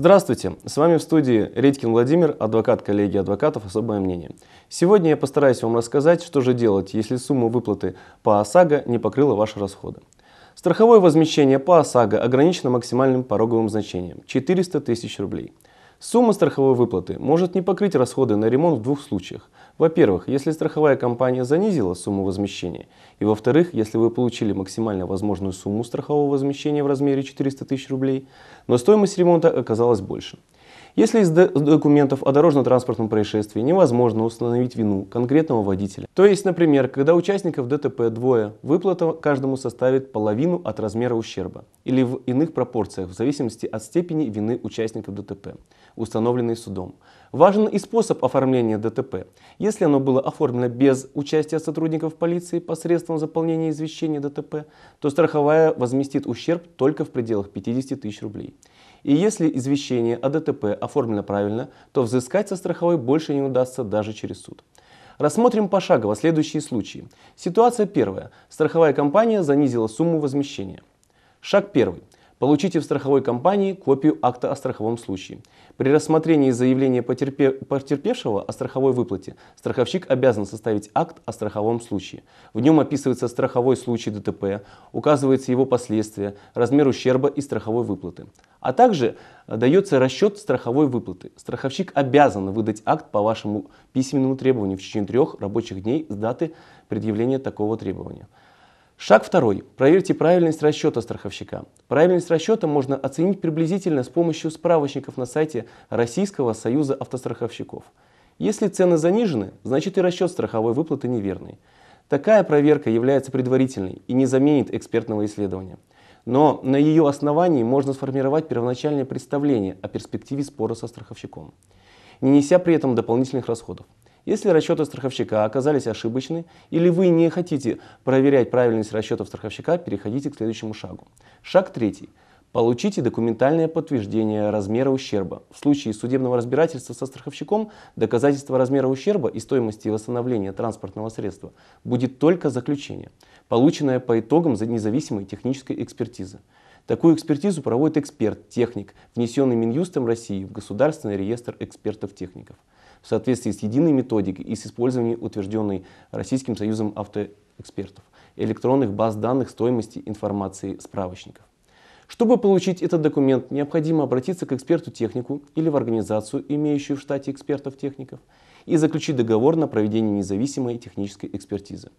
Здравствуйте, с вами в студии Редькин Владимир, адвокат коллегии адвокатов «Особое мнение». Сегодня я постараюсь вам рассказать, что же делать, если сумма выплаты по ОСАГО не покрыла ваши расходы. Страховое возмещение по ОСАГО ограничено максимальным пороговым значением – 400 тысяч рублей. Сумма страховой выплаты может не покрыть расходы на ремонт в двух случаях – во-первых, если страховая компания занизила сумму возмещения, и во-вторых, если вы получили максимально возможную сумму страхового возмещения в размере 400 тысяч рублей, но стоимость ремонта оказалась больше. Если из документов о дорожно-транспортном происшествии невозможно установить вину конкретного водителя, то есть, например, когда участников ДТП двое, выплата каждому составит половину от размера ущерба или в иных пропорциях в зависимости от степени вины участников ДТП, установленной судом. Важен и способ оформления ДТП. Если оно было оформлено без участия сотрудников полиции посредством заполнения извещения ДТП, то страховая возместит ущерб только в пределах 50 тысяч рублей. И если извещение о ДТП оформлено оформлена правильно, то взыскать со страховой больше не удастся даже через суд. Рассмотрим пошагово следующие случаи. Ситуация первая. Страховая компания занизила сумму возмещения. Шаг первый. Получите в страховой компании копию акта о страховом случае. При рассмотрении заявления потерпе... потерпевшего о страховой выплате страховщик обязан составить акт о страховом случае. В нем описывается страховой случай ДТП, указываются его последствия, размер ущерба и страховой выплаты. А также э, дается расчет страховой выплаты. Страховщик обязан выдать акт по вашему письменному требованию в течение трех рабочих дней с даты предъявления такого требования. Шаг второй. Проверьте правильность расчета страховщика. Правильность расчета можно оценить приблизительно с помощью справочников на сайте Российского союза автостраховщиков. Если цены занижены, значит и расчет страховой выплаты неверный. Такая проверка является предварительной и не заменит экспертного исследования. Но на ее основании можно сформировать первоначальное представление о перспективе спора со страховщиком, не неся при этом дополнительных расходов. Если расчеты страховщика оказались ошибочны или вы не хотите проверять правильность расчетов страховщика, переходите к следующему шагу. Шаг третий. Получите документальное подтверждение размера ущерба. В случае судебного разбирательства со страховщиком доказательство размера ущерба и стоимости восстановления транспортного средства будет только заключение, полученное по итогам независимой технической экспертизы. Такую экспертизу проводит эксперт-техник, внесенный Минюстом России в Государственный реестр экспертов-техников в соответствии с единой методикой и с использованием утвержденной Российским союзом автоэкспертов электронных баз данных стоимости информации справочников. Чтобы получить этот документ, необходимо обратиться к эксперту-технику или в организацию, имеющую в штате экспертов-техников, и заключить договор на проведение независимой технической экспертизы.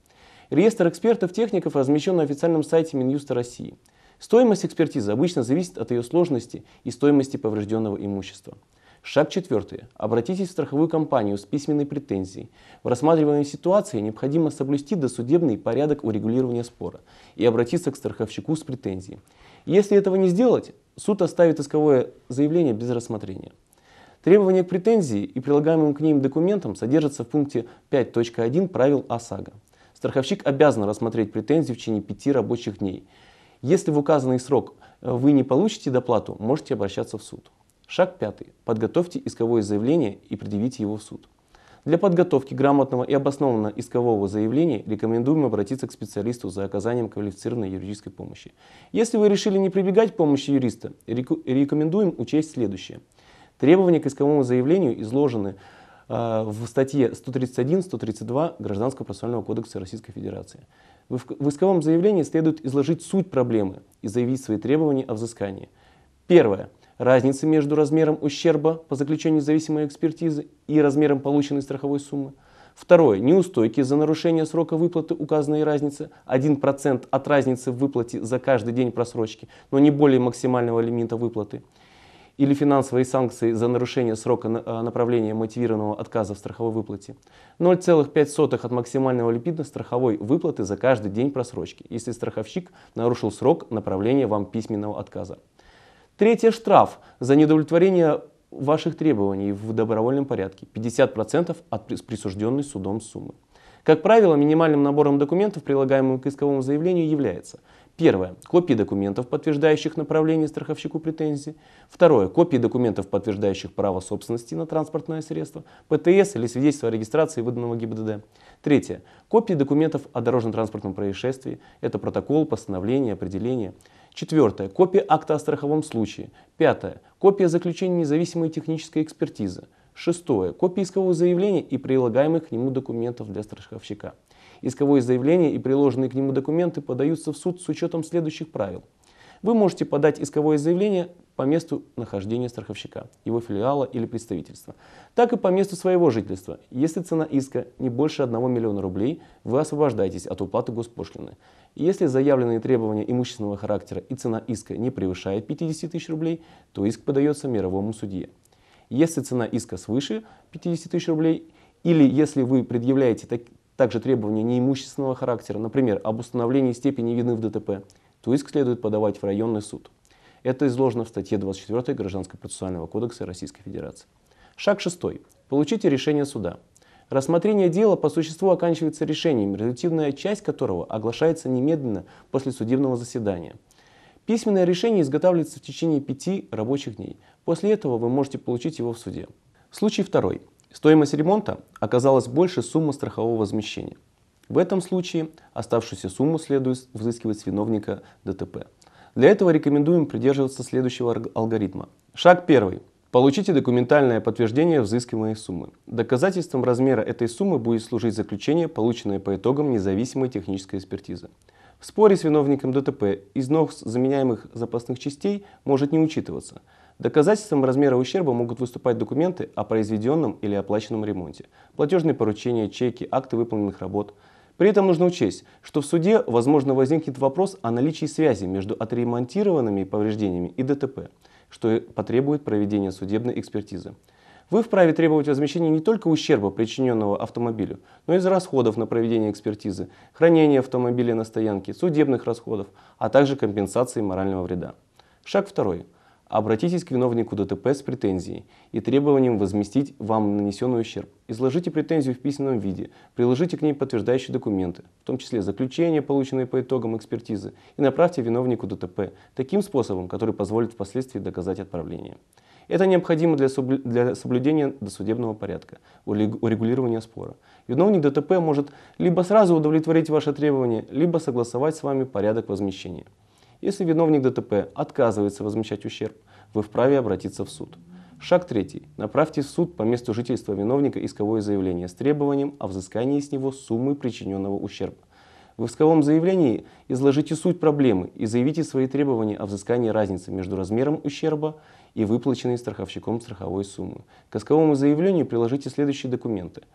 Реестр экспертов-техников размещен на официальном сайте Минюста России. Стоимость экспертизы обычно зависит от ее сложности и стоимости поврежденного имущества. Шаг четвертый. Обратитесь в страховую компанию с письменной претензией. В рассматриваемой ситуации необходимо соблюсти досудебный порядок урегулирования спора и обратиться к страховщику с претензией. Если этого не сделать, суд оставит исковое заявление без рассмотрения. Требования к претензии и прилагаемым к ним документам содержатся в пункте 5.1 правил ОСАГО. Страховщик обязан рассмотреть претензию в течение пяти рабочих дней. Если в указанный срок вы не получите доплату, можете обращаться в суд. Шаг пятый. Подготовьте исковое заявление и предъявите его в суд. Для подготовки грамотного и обоснованного искового заявления рекомендуем обратиться к специалисту за оказанием квалифицированной юридической помощи. Если вы решили не прибегать к помощи юриста, рекомендуем учесть следующее. Требования к исковому заявлению изложены а, в статье 131-132 Гражданского процессуального кодекса Российской Федерации. В исковом заявлении следует изложить суть проблемы и заявить свои требования о взыскании. Первое разницы между размером ущерба по заключению зависимой экспертизы и размером полученной страховой суммы. Второе. Неустойки за нарушение срока выплаты указанной разницы 1% от разницы в выплате за каждый день просрочки, но не более максимального лимита выплаты. Или финансовые санкции за нарушение срока э, направления мотивированного отказа в страховой выплате. 0,05 от максимального лимита страховой выплаты за каждый день просрочки, если страховщик нарушил срок направления вам письменного отказа. Третье – штраф за недовлетворение ваших требований в добровольном порядке 50% от присужденной судом суммы. Как правило, минимальным набором документов, прилагаемым к исковому заявлению, является Первое. Копии документов, подтверждающих направление страховщику претензий. Второе. Копии документов, подтверждающих право собственности на транспортное средство, ПТС или свидетельство о регистрации, выданного ГИБДД. Третье. Копии документов о дорожно-транспортном происшествии. Это протокол, постановление, определение. Четвертое. Копия акта о страховом случае. Пятое. Копия заключения независимой технической экспертизы. Шестое. Копия искового заявления и прилагаемых к нему документов для страховщика. Исковое заявление и приложенные к нему документы подаются в суд с учетом следующих правил вы можете подать исковое заявление по месту нахождения страховщика, его филиала или представительства, так и по месту своего жительства. Если цена иска не больше 1 миллиона рублей, вы освобождаетесь от уплаты госпошлины. Если заявленные требования имущественного характера и цена иска не превышает 50 тысяч рублей, то иск подается мировому судье. Если цена иска свыше 50 тысяч рублей, или если вы предъявляете так, также требования неимущественного характера, например, об установлении степени вины в ДТП, то иск следует подавать в районный суд. Это изложено в статье 24 Гражданского процессуального кодекса Российской Федерации. Шаг 6. Получите решение суда. Рассмотрение дела по существу оканчивается решением, результативная часть которого оглашается немедленно после судебного заседания. Письменное решение изготавливается в течение пяти рабочих дней. После этого вы можете получить его в суде. Случай второй. Стоимость ремонта оказалась больше суммы страхового возмещения. В этом случае оставшуюся сумму следует взыскивать с виновника ДТП. Для этого рекомендуем придерживаться следующего алгоритма. Шаг первый. Получите документальное подтверждение взыскиваемой суммы. Доказательством размера этой суммы будет служить заключение, полученное по итогам независимой технической экспертизы. В споре с виновником ДТП износ заменяемых запасных частей может не учитываться. Доказательством размера ущерба могут выступать документы о произведенном или оплаченном ремонте, платежные поручения, чеки, акты выполненных работ – при этом нужно учесть, что в суде, возможно, возникнет вопрос о наличии связи между отремонтированными повреждениями и ДТП, что потребует проведения судебной экспертизы. Вы вправе требовать возмещения не только ущерба, причиненного автомобилю, но и за расходов на проведение экспертизы, хранение автомобиля на стоянке, судебных расходов, а также компенсации морального вреда. Шаг второй – Обратитесь к виновнику ДТП с претензией и требованием возместить вам нанесенный ущерб. Изложите претензию в письменном виде, приложите к ней подтверждающие документы, в том числе заключения, полученные по итогам экспертизы, и направьте виновнику ДТП таким способом, который позволит впоследствии доказать отправление. Это необходимо для, соблю... для соблюдения досудебного порядка, урегулирования спора. Виновник ДТП может либо сразу удовлетворить ваши требования, либо согласовать с вами порядок возмещения. Если виновник ДТП отказывается возмещать ущерб, вы вправе обратиться в суд. Шаг третий. Направьте в суд по месту жительства виновника исковое заявление с требованием о взыскании с него суммы причиненного ущерба. В исковом заявлении изложите суть проблемы и заявите свои требования о взыскании разницы между размером ущерба и выплаченной страховщиком страховой суммы. К исковому заявлению приложите следующие документы –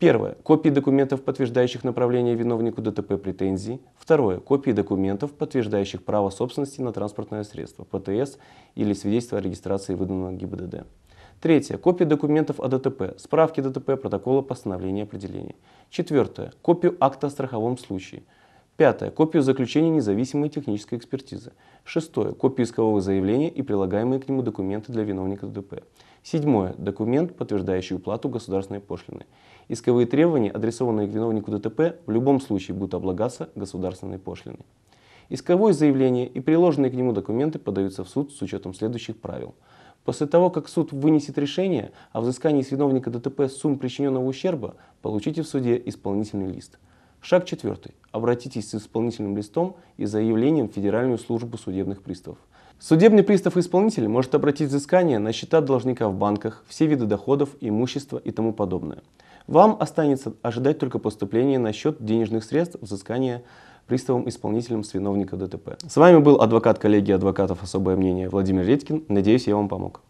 Первое. Копии документов, подтверждающих направление виновнику ДТП претензий. Второе. Копии документов, подтверждающих право собственности на транспортное средство, ПТС или свидетельство о регистрации, выданного ГИБДД. Третье. Копии документов о ДТП, справки ДТП, протокола постановления определения. Четвертое. Копию акта о страховом случае – Пятое. Копию заключения независимой технической экспертизы. Шестое. Копию искового заявления и прилагаемые к нему документы для виновника ДТП. Седьмое. Документ, подтверждающий уплату государственной пошлины. Исковые требования, адресованные к виновнику ДТП, в любом случае будут облагаться государственной пошлиной. Исковое заявление и приложенные к нему документы подаются в суд с учетом следующих правил. После того, как суд вынесет решение о взыскании с виновника ДТП сумм причиненного ущерба, получите в суде исполнительный лист – Шаг четвертый. Обратитесь с исполнительным листом и заявлением в Федеральную службу судебных приставов. Судебный пристав исполнитель может обратить взыскание на счета должника в банках, все виды доходов, имущества и тому подобное. Вам останется ожидать только поступления на счет денежных средств взыскания приставом-исполнителем с виновника ДТП. С вами был адвокат коллегии адвокатов «Особое мнение» Владимир Редькин. Надеюсь, я вам помог.